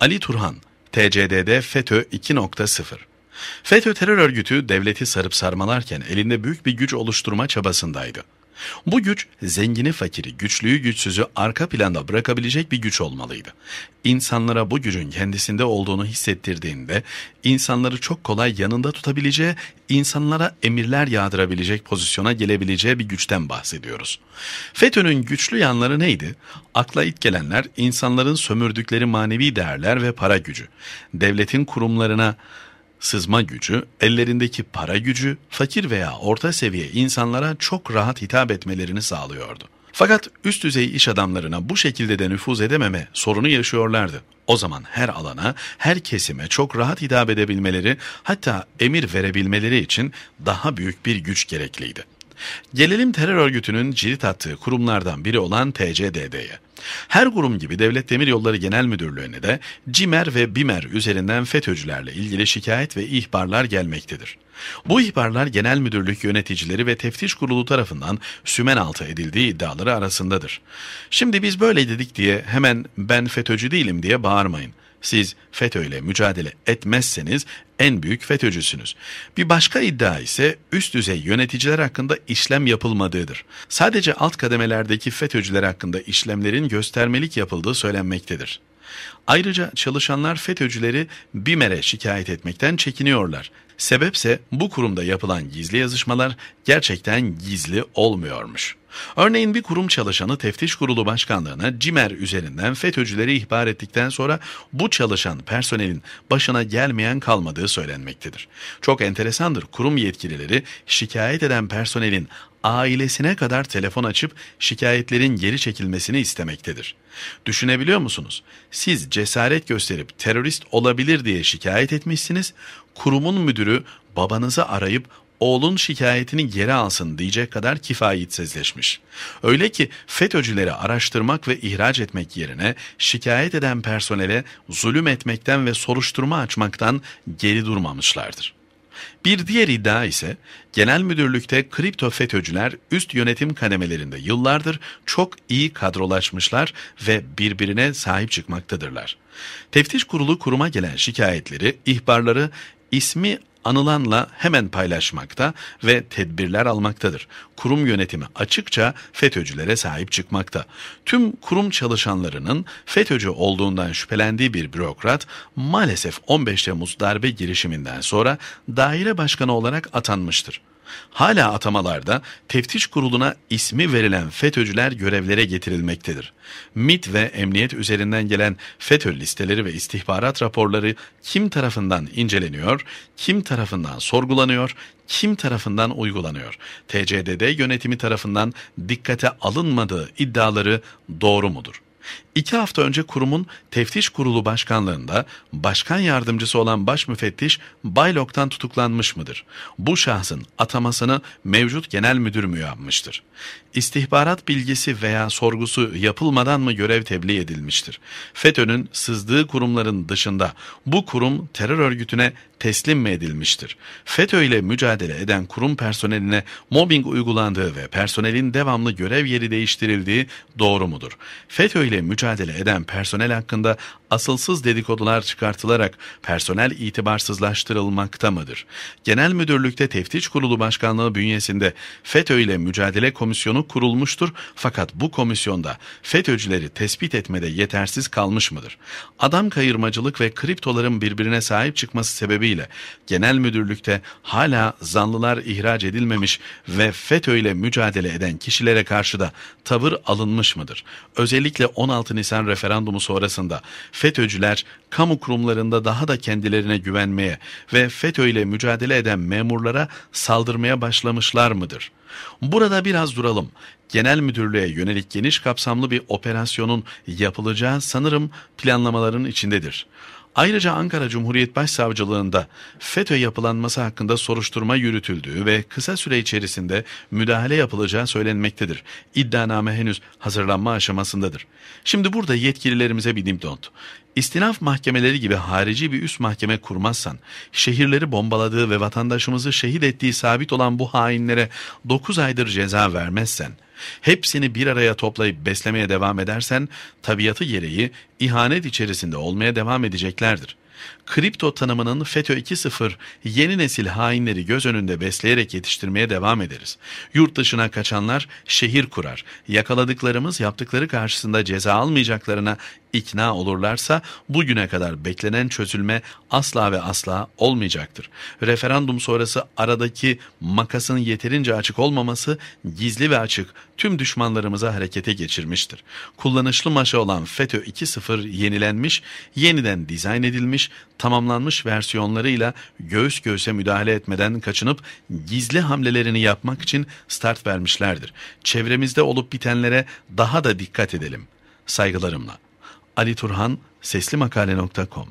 Ali Turhan, TCDD FETÖ 2.0 FETÖ terör örgütü devleti sarıp sarmalarken elinde büyük bir güç oluşturma çabasındaydı. Bu güç zengini fakiri, güçlüyü güçsüzü arka planda bırakabilecek bir güç olmalıydı. İnsanlara bu gücün kendisinde olduğunu hissettirdiğinde insanları çok kolay yanında tutabileceği, insanlara emirler yağdırabilecek pozisyona gelebileceği bir güçten bahsediyoruz. FETÖ'nün güçlü yanları neydi? Akla it gelenler insanların sömürdükleri manevi değerler ve para gücü. Devletin kurumlarına Sızma gücü, ellerindeki para gücü, fakir veya orta seviye insanlara çok rahat hitap etmelerini sağlıyordu. Fakat üst düzey iş adamlarına bu şekilde de nüfuz edememe sorunu yaşıyorlardı. O zaman her alana, her kesime çok rahat hitap edebilmeleri, hatta emir verebilmeleri için daha büyük bir güç gerekliydi. Gelelim terör örgütünün cirit attığı kurumlardan biri olan TCDD'ye. Her kurum gibi Devlet Demir Yolları Genel Müdürlüğü'ne de CİMER ve BİMER üzerinden FETÖ'cülerle ilgili şikayet ve ihbarlar gelmektedir. Bu ihbarlar genel müdürlük yöneticileri ve teftiş kurulu tarafından sümen altı edildiği iddiaları arasındadır. Şimdi biz böyle dedik diye hemen ben FETÖ'cü değilim diye bağırmayın. Siz FETÖ ile mücadele etmezseniz en büyük FETÖ'cüsünüz. Bir başka iddia ise üst düzey yöneticiler hakkında işlem yapılmadığıdır. Sadece alt kademelerdeki FETÖ'cüler hakkında işlemlerin göstermelik yapıldığı söylenmektedir. Ayrıca çalışanlar FETÖ'cüleri BİMER'e şikayet etmekten çekiniyorlar. Sebepse bu kurumda yapılan gizli yazışmalar gerçekten gizli olmuyormuş. Örneğin bir kurum çalışanı teftiş kurulu başkanlığına CİMER üzerinden FETÖ'cüleri ihbar ettikten sonra bu çalışan personelin başına gelmeyen kalmadığı söylenmektedir. Çok enteresandır kurum yetkilileri şikayet eden personelin ailesine kadar telefon açıp şikayetlerin geri çekilmesini istemektedir. Düşünebiliyor musunuz? Siz cesaret gösterip terörist olabilir diye şikayet etmişsiniz. Kurumun müdürü babanızı arayıp oğlun şikayetini geri alsın diyecek kadar kifayetsizleşmiş. Öyle ki FETÖ'cüleri araştırmak ve ihraç etmek yerine şikayet eden personele zulüm etmekten ve soruşturma açmaktan geri durmamışlardır. Bir diğer iddia ise genel müdürlükte kripto FETÖ'cüler üst yönetim kademelerinde yıllardır çok iyi kadrolaşmışlar ve birbirine sahip çıkmaktadırlar. Teftiş kurulu kuruma gelen şikayetleri, ihbarları ismi anılanla hemen paylaşmakta ve tedbirler almaktadır. Kurum yönetimi açıkça FETÖ'cülere sahip çıkmakta. Tüm kurum çalışanlarının FETÖ'cü olduğundan şüphelendiği bir bürokrat maalesef 15 Temmuz darbe girişiminden sonra daire başkanı olarak atanmıştır. Hala atamalarda teftiş kuruluna ismi verilen FETÖ'cüler görevlere getirilmektedir. MIT ve emniyet üzerinden gelen FETÖ listeleri ve istihbarat raporları kim tarafından inceleniyor, kim tarafından sorgulanıyor, kim tarafından uygulanıyor? TCDD yönetimi tarafından dikkate alınmadığı iddiaları doğru mudur? İki hafta önce kurumun teftiş kurulu başkanlığında başkan yardımcısı olan baş müfettiş Baylok'tan tutuklanmış mıdır? Bu şahsın atamasını mevcut genel müdür mü yapmıştır? İstihbarat bilgisi veya sorgusu yapılmadan mı görev tebliğ edilmiştir? FETÖ'nün sızdığı kurumların dışında bu kurum terör örgütüne teslim mi edilmiştir? FETÖ ile mücadele eden kurum personeline mobbing uygulandığı ve personelin devamlı görev yeri değiştirildiği doğru mudur? FETÖ ile mücadele mücadele eden personel hakkında asılsız dedikodular çıkartılarak personel itibarsızlaştırılmakta mıdır? Genel Müdürlük'te Teftiş Kurulu Başkanlığı bünyesinde FETÖ ile Mücadele Komisyonu kurulmuştur fakat bu komisyonda FETÖ'cüleri tespit etmede yetersiz kalmış mıdır? Adam kayırmacılık ve kriptoların birbirine sahip çıkması sebebiyle Genel Müdürlük'te hala zanlılar ihraç edilmemiş ve FETÖ ile mücadele eden kişilere karşı da tavır alınmış mıdır? Özellikle 16 Nisan referandumu sonrasında FETÖ'cüler kamu kurumlarında daha da kendilerine güvenmeye ve FETÖ ile mücadele eden memurlara saldırmaya başlamışlar mıdır? Burada biraz duralım. Genel müdürlüğe yönelik geniş kapsamlı bir operasyonun yapılacağı sanırım planlamaların içindedir. Ayrıca Ankara Cumhuriyet Başsavcılığında FETÖ yapılanması hakkında soruşturma yürütüldüğü ve kısa süre içerisinde müdahale yapılacağı söylenmektedir. İddianame henüz hazırlanma aşamasındadır. Şimdi burada yetkililerimize bir dimdont. İstinaf mahkemeleri gibi harici bir üst mahkeme kurmazsan, şehirleri bombaladığı ve vatandaşımızı şehit ettiği sabit olan bu hainlere 9 aydır ceza vermezsen, Hepsini bir araya toplayıp beslemeye devam edersen tabiatı gereği ihanet içerisinde olmaya devam edeceklerdir. Kripto tanımının FETÖ 2.0 yeni nesil hainleri göz önünde besleyerek yetiştirmeye devam ederiz. Yurt dışına kaçanlar şehir kurar. Yakaladıklarımız yaptıkları karşısında ceza almayacaklarına ikna olurlarsa bugüne kadar beklenen çözülme asla ve asla olmayacaktır. Referandum sonrası aradaki makasın yeterince açık olmaması gizli ve açık tüm düşmanlarımıza harekete geçirmiştir. Kullanışlı maşa olan FETÖ 2.0 yenilenmiş, yeniden dizayn edilmiş, tamamlanmış versiyonlarıyla göğüs göğüse müdahale etmeden kaçınıp gizli hamlelerini yapmak için start vermişlerdir. Çevremizde olup bitenlere daha da dikkat edelim. Saygılarımla aliturhan Makale.com.